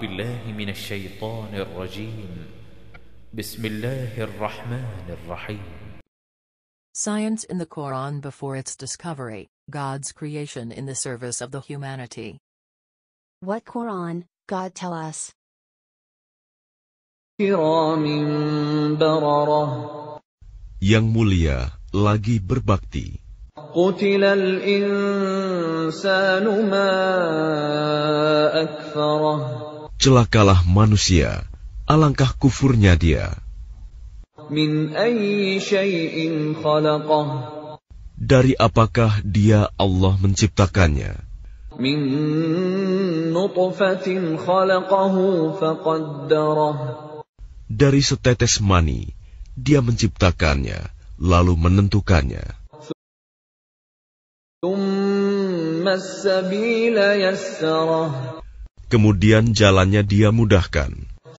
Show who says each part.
Speaker 1: بالله من الشيطان الرجيم بسم الله الرحمن الرحيم
Speaker 2: Science in the Quran before its discovery, God's creation in the service of the humanity. What Quran, God tell us?
Speaker 1: Yang mulia, lagi berbakti.
Speaker 3: قتل الإنسان ما akfarah.
Speaker 1: celakalah manusia, alangkah kufurnya dia. Dari apakah dia Allah menciptakannya? Dari setetes mani, dia menciptakannya, lalu menentukannya kemudian jalannya Dia mudahkan.